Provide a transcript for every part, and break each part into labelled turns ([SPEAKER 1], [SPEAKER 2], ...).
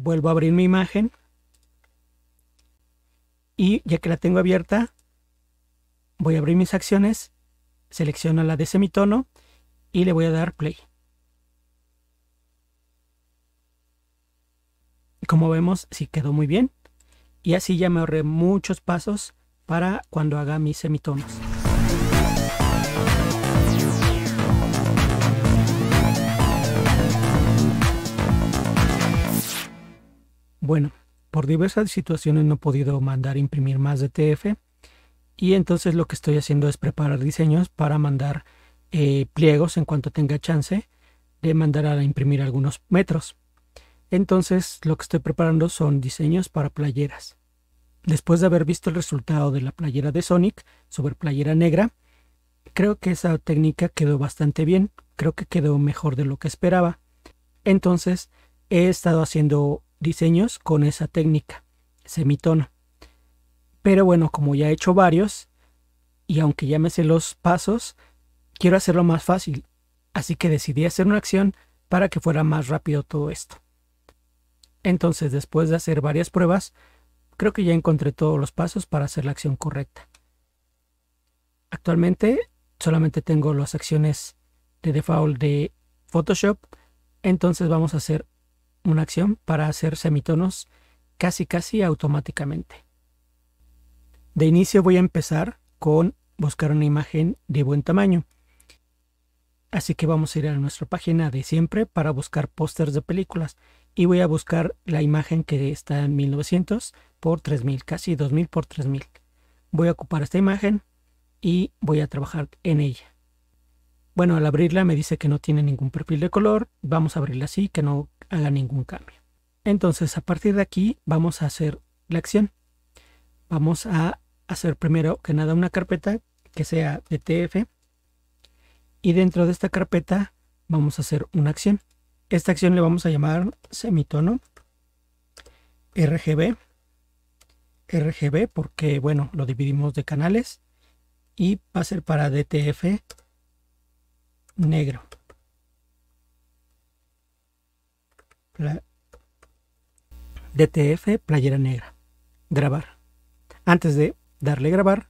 [SPEAKER 1] vuelvo a abrir mi imagen y ya que la tengo abierta voy a abrir mis acciones, selecciono la de semitono y le voy a dar play. Como vemos, sí quedó muy bien y así ya me ahorré muchos pasos para cuando haga mis semitonos. Bueno, por diversas situaciones no he podido mandar imprimir más de TF y entonces lo que estoy haciendo es preparar diseños para mandar eh, pliegos en cuanto tenga chance de mandar a imprimir algunos metros. Entonces lo que estoy preparando son diseños para playeras. Después de haber visto el resultado de la playera de Sonic sobre playera negra, creo que esa técnica quedó bastante bien, creo que quedó mejor de lo que esperaba. Entonces he estado haciendo diseños con esa técnica, semitono. Pero bueno, como ya he hecho varios, y aunque ya me sé los pasos, quiero hacerlo más fácil. Así que decidí hacer una acción para que fuera más rápido todo esto. Entonces, después de hacer varias pruebas, creo que ya encontré todos los pasos para hacer la acción correcta. Actualmente solamente tengo las acciones de default de Photoshop, entonces vamos a hacer una acción para hacer semitonos casi casi automáticamente. De inicio voy a empezar con buscar una imagen de buen tamaño. Así que vamos a ir a nuestra página de siempre para buscar pósters de películas y voy a buscar la imagen que está en 1900 por 3000, casi 2000 por 3000. Voy a ocupar esta imagen y voy a trabajar en ella. Bueno, al abrirla me dice que no tiene ningún perfil de color, vamos a abrirla así, que no haga ningún cambio. Entonces, a partir de aquí vamos a hacer la acción. Vamos a hacer primero que nada una carpeta que sea DTF. y dentro de esta carpeta vamos a hacer una acción. Esta acción le vamos a llamar semitono RGB RGB porque bueno, lo dividimos de canales y va a ser para DTF negro. DTF playera negra. Grabar. Antes de darle grabar,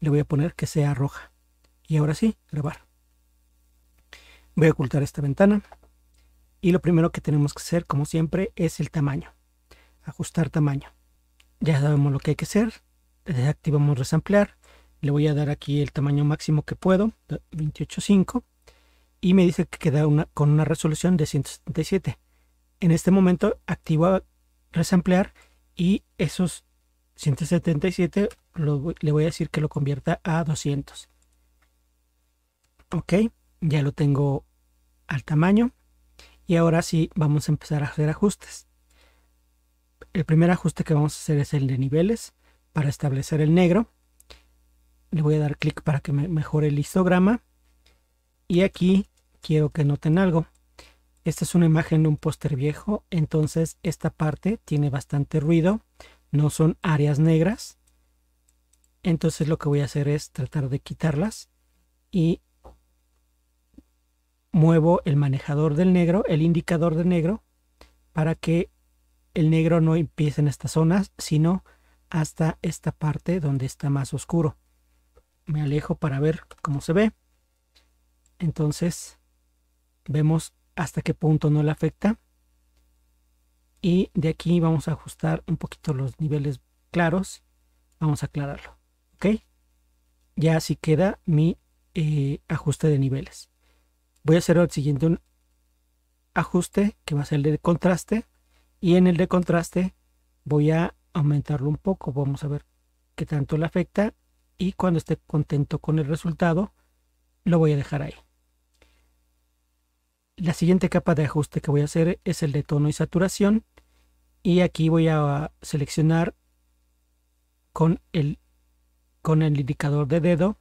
[SPEAKER 1] le voy a poner que sea roja. Y ahora sí, grabar. Voy a ocultar esta ventana. Y lo primero que tenemos que hacer, como siempre, es el tamaño. Ajustar tamaño. Ya sabemos lo que hay que hacer. Activamos resamplear. Le voy a dar aquí el tamaño máximo que puedo, 28.5 y me dice que queda una, con una resolución de 177. En este momento activo resamplear y esos 177 le voy a decir que lo convierta a 200. Ok, ya lo tengo al tamaño y ahora sí vamos a empezar a hacer ajustes. El primer ajuste que vamos a hacer es el de niveles para establecer el negro. Le voy a dar clic para que me mejore el histograma y aquí quiero que noten algo. Esta es una imagen de un póster viejo, entonces esta parte tiene bastante ruido, no son áreas negras. Entonces lo que voy a hacer es tratar de quitarlas y muevo el manejador del negro, el indicador de negro, para que el negro no empiece en estas zonas, sino hasta esta parte donde está más oscuro. Me alejo para ver cómo se ve. Entonces, vemos hasta qué punto no le afecta y de aquí vamos a ajustar un poquito los niveles claros vamos a aclararlo ok ya así queda mi eh, ajuste de niveles voy a hacer el siguiente ajuste que va a ser el de contraste y en el de contraste voy a aumentarlo un poco vamos a ver qué tanto le afecta y cuando esté contento con el resultado lo voy a dejar ahí la siguiente capa de ajuste que voy a hacer es el de tono y saturación. Y aquí voy a seleccionar con el, con el indicador de dedo.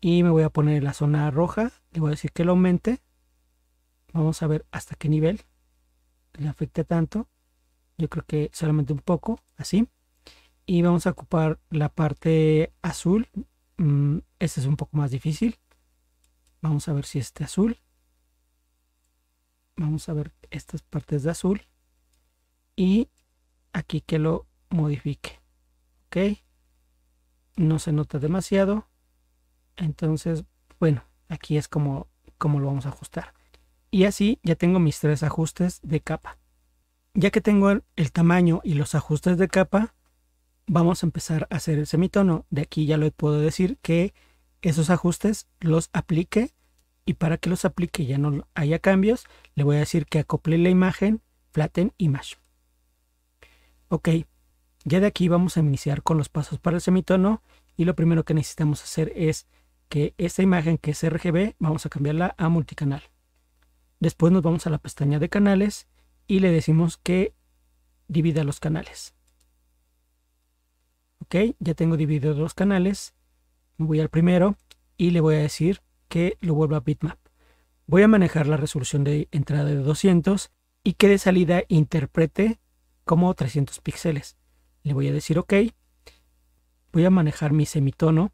[SPEAKER 1] Y me voy a poner en la zona roja. Le voy a decir que lo aumente. Vamos a ver hasta qué nivel le afecta tanto. Yo creo que solamente un poco, así. Y vamos a ocupar la parte azul. Mm, este es un poco más difícil. Vamos a ver si este azul vamos a ver estas partes de azul y aquí que lo modifique ok no se nota demasiado entonces bueno aquí es como como lo vamos a ajustar y así ya tengo mis tres ajustes de capa ya que tengo el, el tamaño y los ajustes de capa vamos a empezar a hacer el semitono de aquí ya le puedo decir que esos ajustes los aplique y para que los aplique ya no haya cambios, le voy a decir que acople la imagen Flatten Image. Ok, ya de aquí vamos a iniciar con los pasos para el semitono y lo primero que necesitamos hacer es que esta imagen que es RGB vamos a cambiarla a multicanal. Después nos vamos a la pestaña de canales y le decimos que divida los canales. Ok, ya tengo divididos los canales. Me voy al primero y le voy a decir que lo vuelva bitmap. Voy a manejar la resolución de entrada de 200 y que de salida interprete como 300 píxeles. Le voy a decir OK. Voy a manejar mi semitono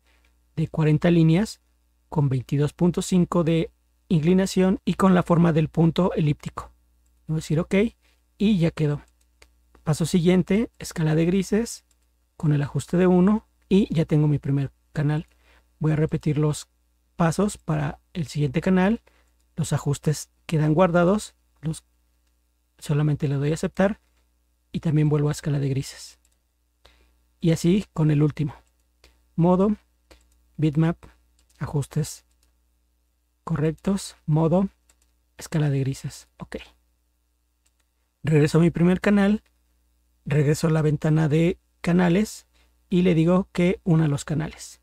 [SPEAKER 1] de 40 líneas con 22.5 de inclinación y con la forma del punto elíptico. Voy a decir OK y ya quedó. Paso siguiente, escala de grises con el ajuste de 1 y ya tengo mi primer canal. Voy a repetir los pasos para el siguiente canal, los ajustes quedan guardados, los, solamente le doy a aceptar y también vuelvo a escala de grises. Y así con el último. Modo, bitmap, ajustes correctos, modo, escala de grises. Ok. Regreso a mi primer canal, regreso a la ventana de canales y le digo que una los canales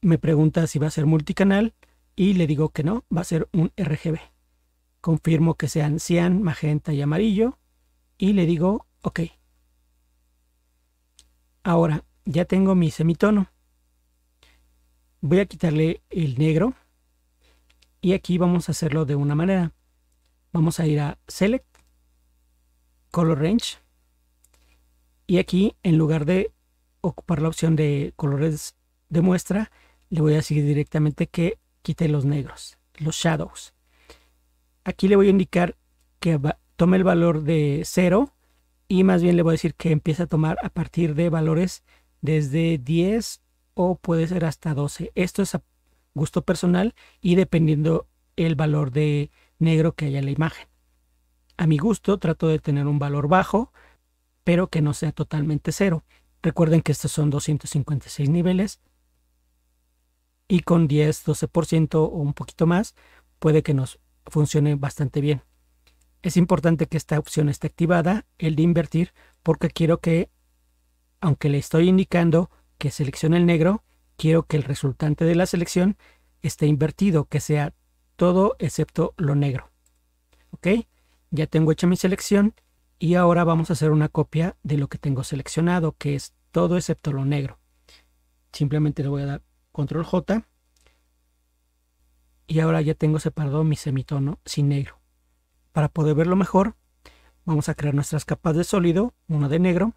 [SPEAKER 1] me pregunta si va a ser multicanal y le digo que no, va a ser un RGB. Confirmo que sean cian, magenta y amarillo y le digo OK. Ahora, ya tengo mi semitono. Voy a quitarle el negro y aquí vamos a hacerlo de una manera. Vamos a ir a Select, Color Range y aquí en lugar de ocupar la opción de colores de muestra, le voy a decir directamente que quite los negros, los shadows. Aquí le voy a indicar que tome el valor de 0 y más bien le voy a decir que empiece a tomar a partir de valores desde 10 o puede ser hasta 12. Esto es a gusto personal y dependiendo el valor de negro que haya en la imagen. A mi gusto trato de tener un valor bajo, pero que no sea totalmente cero. Recuerden que estos son 256 niveles y con 10, 12% o un poquito más puede que nos funcione bastante bien. Es importante que esta opción esté activada, el de invertir, porque quiero que, aunque le estoy indicando que seleccione el negro, quiero que el resultante de la selección esté invertido, que sea todo excepto lo negro. ¿Ok? Ya tengo hecha mi selección y ahora vamos a hacer una copia de lo que tengo seleccionado, que es todo excepto lo negro. Simplemente le voy a dar control J. Y ahora ya tengo separado mi semitono sin negro. Para poder verlo mejor, vamos a crear nuestras capas de sólido, una de negro.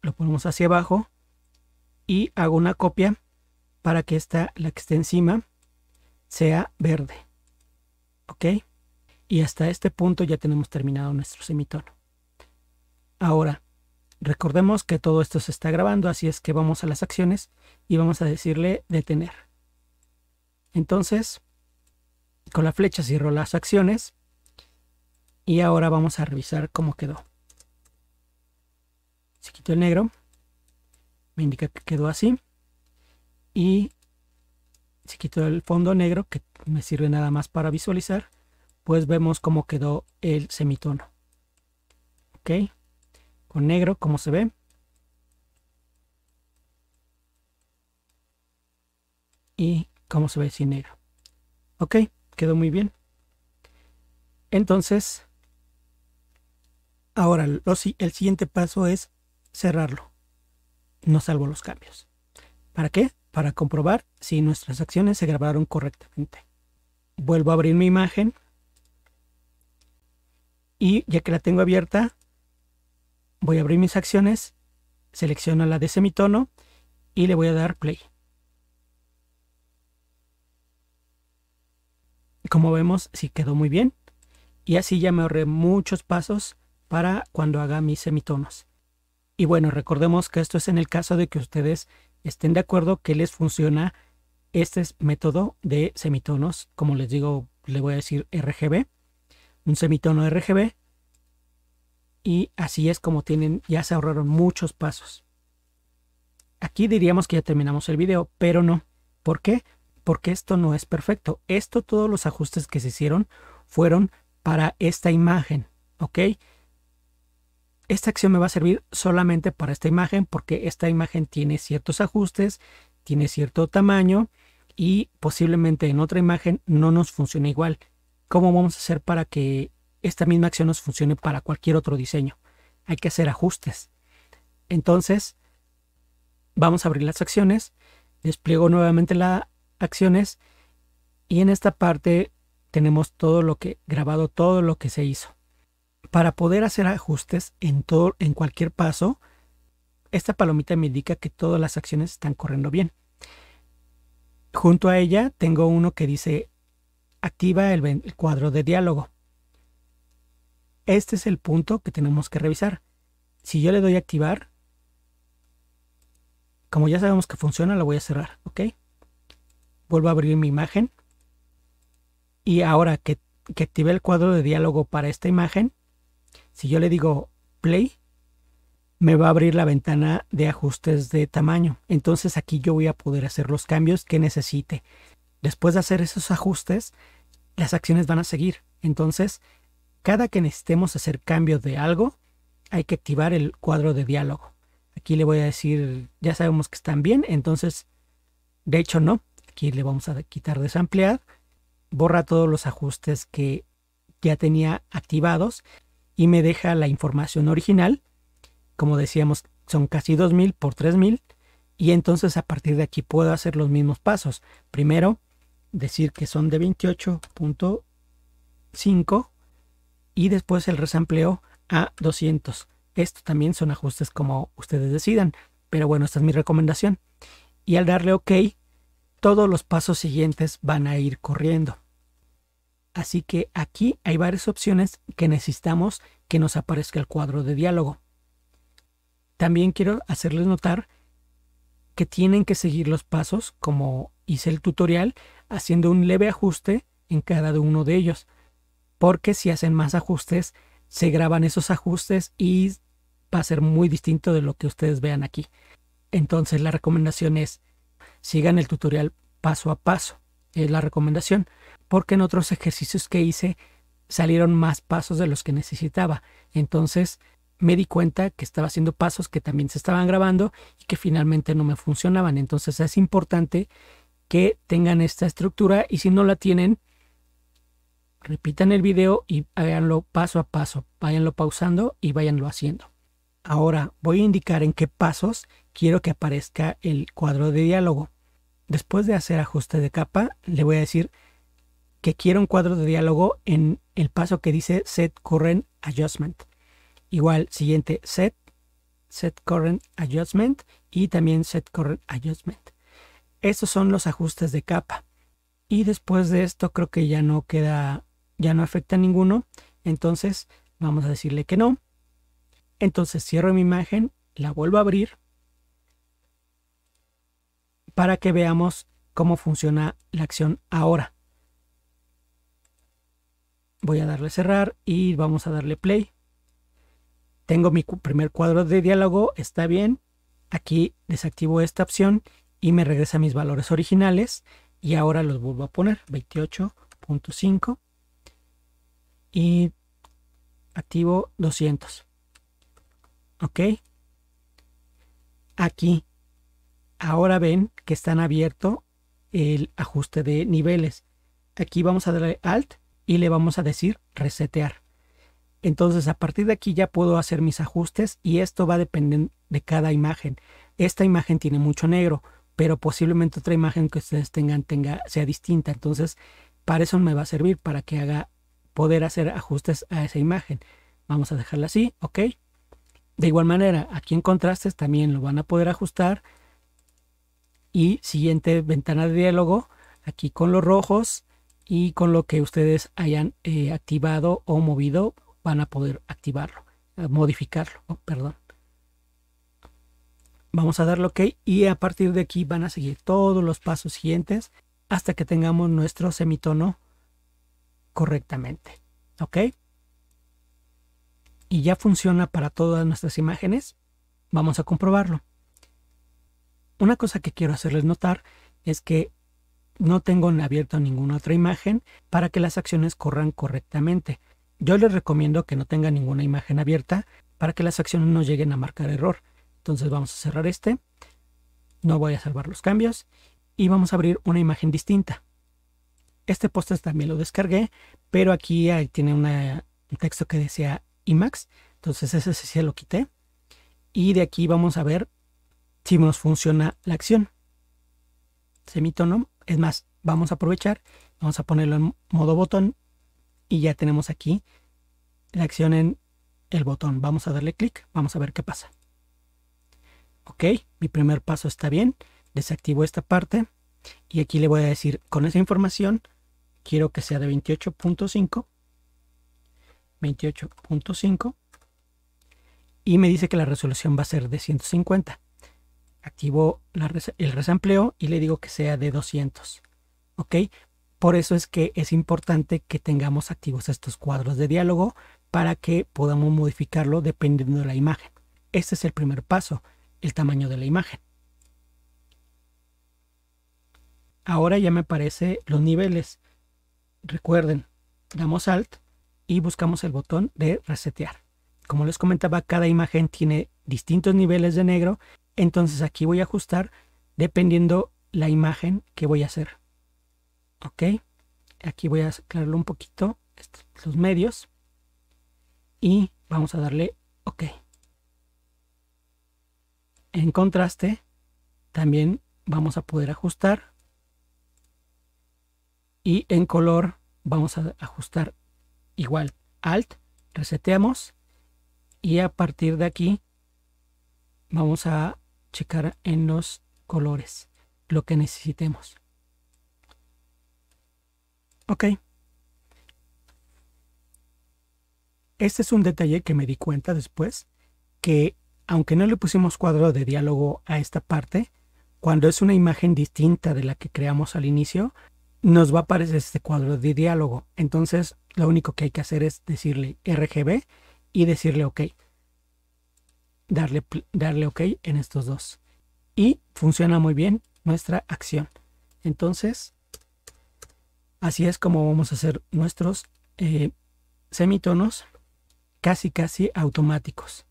[SPEAKER 1] Lo ponemos hacia abajo y hago una copia para que esta, la que esté encima, sea verde. ¿Ok? Y hasta este punto ya tenemos terminado nuestro semitono. Ahora, Recordemos que todo esto se está grabando, así es que vamos a las acciones y vamos a decirle detener. Entonces, con la flecha cierro las acciones y ahora vamos a revisar cómo quedó. Si quito el negro, me indica que quedó así. Y si quito el fondo negro, que me sirve nada más para visualizar, pues vemos cómo quedó el semitono. ¿Ok? con negro, como se ve. Y como se ve sin negro. Ok, quedó muy bien. Entonces, ahora lo, el siguiente paso es cerrarlo. No salvo los cambios. ¿Para qué? Para comprobar si nuestras acciones se grabaron correctamente. Vuelvo a abrir mi imagen. Y ya que la tengo abierta, voy a abrir mis acciones, selecciono la de semitono y le voy a dar play. Como vemos, sí quedó muy bien. Y así ya me ahorré muchos pasos para cuando haga mis semitonos. Y bueno, recordemos que esto es en el caso de que ustedes estén de acuerdo que les funciona este método de semitonos. Como les digo, le voy a decir RGB. Un semitono RGB y así es como tienen, ya se ahorraron muchos pasos. Aquí diríamos que ya terminamos el video, pero no. ¿Por qué? Porque esto no es perfecto. Esto, todos los ajustes que se hicieron fueron para esta imagen, ¿ok? Esta acción me va a servir solamente para esta imagen porque esta imagen tiene ciertos ajustes, tiene cierto tamaño y posiblemente en otra imagen no nos funcione igual. ¿Cómo vamos a hacer para que esta misma acción nos funcione para cualquier otro diseño. Hay que hacer ajustes. Entonces, vamos a abrir las acciones, despliego nuevamente las acciones y en esta parte tenemos todo lo que grabado, todo lo que se hizo. Para poder hacer ajustes en, todo, en cualquier paso, esta palomita me indica que todas las acciones están corriendo bien. Junto a ella tengo uno que dice activa el cuadro de diálogo. Este es el punto que tenemos que revisar. Si yo le doy a activar, como ya sabemos que funciona, la voy a cerrar, ¿ok? Vuelvo a abrir mi imagen. Y ahora que, que activé el cuadro de diálogo para esta imagen, si yo le digo play, me va a abrir la ventana de ajustes de tamaño. Entonces aquí yo voy a poder hacer los cambios que necesite. Después de hacer esos ajustes, las acciones van a seguir. Entonces, cada que necesitemos hacer cambio de algo, hay que activar el cuadro de diálogo. Aquí le voy a decir, ya sabemos que están bien, entonces, de hecho no. Aquí le vamos a quitar desamplear. Borra todos los ajustes que ya tenía activados y me deja la información original. Como decíamos, son casi 2000 por 3000 y entonces a partir de aquí puedo hacer los mismos pasos. Primero, decir que son de 28.5 y después el resampleo a 200. Esto también son ajustes como ustedes decidan, pero bueno, esta es mi recomendación. Y al darle OK, todos los pasos siguientes van a ir corriendo. Así que aquí hay varias opciones que necesitamos que nos aparezca el cuadro de diálogo. También quiero hacerles notar que tienen que seguir los pasos como hice el tutorial haciendo un leve ajuste en cada uno de ellos porque si hacen más ajustes, se graban esos ajustes y va a ser muy distinto de lo que ustedes vean aquí. Entonces la recomendación es, sigan el tutorial paso a paso, es la recomendación, porque en otros ejercicios que hice salieron más pasos de los que necesitaba. Entonces me di cuenta que estaba haciendo pasos que también se estaban grabando y que finalmente no me funcionaban. Entonces es importante que tengan esta estructura y si no la tienen, repitan el video y háganlo paso a paso, váyanlo pausando y váyanlo haciendo. Ahora voy a indicar en qué pasos quiero que aparezca el cuadro de diálogo. Después de hacer ajuste de capa, le voy a decir que quiero un cuadro de diálogo en el paso que dice Set Current Adjustment. Igual, siguiente, Set, Set Current Adjustment y también Set Current Adjustment. Estos son los ajustes de capa. Y después de esto creo que ya no queda ya no afecta a ninguno, entonces vamos a decirle que no. Entonces cierro mi imagen, la vuelvo a abrir para que veamos cómo funciona la acción ahora. Voy a darle cerrar y vamos a darle play. Tengo mi primer cuadro de diálogo, está bien. Aquí desactivo esta opción y me regresa mis valores originales y ahora los vuelvo a poner 28.5 y activo 200. ¿Ok? Aquí, ahora ven que están abierto el ajuste de niveles. Aquí vamos a darle Alt y le vamos a decir resetear. Entonces a partir de aquí ya puedo hacer mis ajustes y esto va a depender de cada imagen. Esta imagen tiene mucho negro, pero posiblemente otra imagen que ustedes tengan tenga, sea distinta. Entonces para eso me va a servir, para que haga poder hacer ajustes a esa imagen. Vamos a dejarla así, ok. De igual manera, aquí en contrastes también lo van a poder ajustar. Y siguiente ventana de diálogo, aquí con los rojos y con lo que ustedes hayan eh, activado o movido, van a poder activarlo, eh, modificarlo, oh, perdón. Vamos a darle OK y a partir de aquí van a seguir todos los pasos siguientes hasta que tengamos nuestro semitono correctamente. ¿Ok? Y ya funciona para todas nuestras imágenes. Vamos a comprobarlo. Una cosa que quiero hacerles notar es que no tengo abierto ninguna otra imagen para que las acciones corran correctamente. Yo les recomiendo que no tengan ninguna imagen abierta para que las acciones no lleguen a marcar error. Entonces vamos a cerrar este. No voy a salvar los cambios y vamos a abrir una imagen distinta. Este post también lo descargué, pero aquí tiene un texto que decía IMAX, entonces ese sí se lo quité. Y de aquí vamos a ver si nos funciona la acción. Semitono, es más, vamos a aprovechar, vamos a ponerlo en modo botón y ya tenemos aquí la acción en el botón. Vamos a darle clic, vamos a ver qué pasa. Ok, mi primer paso está bien, desactivo esta parte y aquí le voy a decir con esa información quiero que sea de 28.5. 28.5. Y me dice que la resolución va a ser de 150. Activo el resampleo y le digo que sea de 200. ¿Ok? Por eso es que es importante que tengamos activos estos cuadros de diálogo para que podamos modificarlo dependiendo de la imagen. Este es el primer paso, el tamaño de la imagen. Ahora ya me aparecen los niveles. Recuerden, damos Alt y buscamos el botón de resetear. Como les comentaba, cada imagen tiene distintos niveles de negro, entonces aquí voy a ajustar dependiendo la imagen que voy a hacer. Ok, aquí voy a aclararlo un poquito, los medios, y vamos a darle OK. En contraste, también vamos a poder ajustar y en color vamos a ajustar igual alt reseteamos y a partir de aquí vamos a checar en los colores lo que necesitemos ok este es un detalle que me di cuenta después que aunque no le pusimos cuadro de diálogo a esta parte cuando es una imagen distinta de la que creamos al inicio nos va a aparecer este cuadro de diálogo. Entonces, lo único que hay que hacer es decirle RGB y decirle OK. Darle, darle OK en estos dos. Y funciona muy bien nuestra acción. Entonces, así es como vamos a hacer nuestros eh, semitonos casi casi automáticos.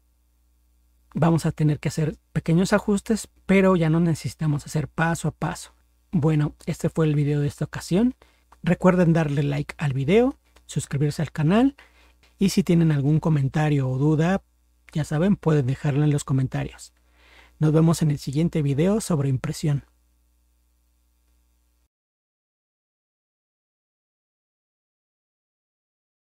[SPEAKER 1] Vamos a tener que hacer pequeños ajustes, pero ya no necesitamos hacer paso a paso. Bueno, este fue el video de esta ocasión. Recuerden darle like al video, suscribirse al canal y si tienen algún comentario o duda, ya saben, pueden dejarlo en los comentarios. Nos vemos en el siguiente video sobre impresión.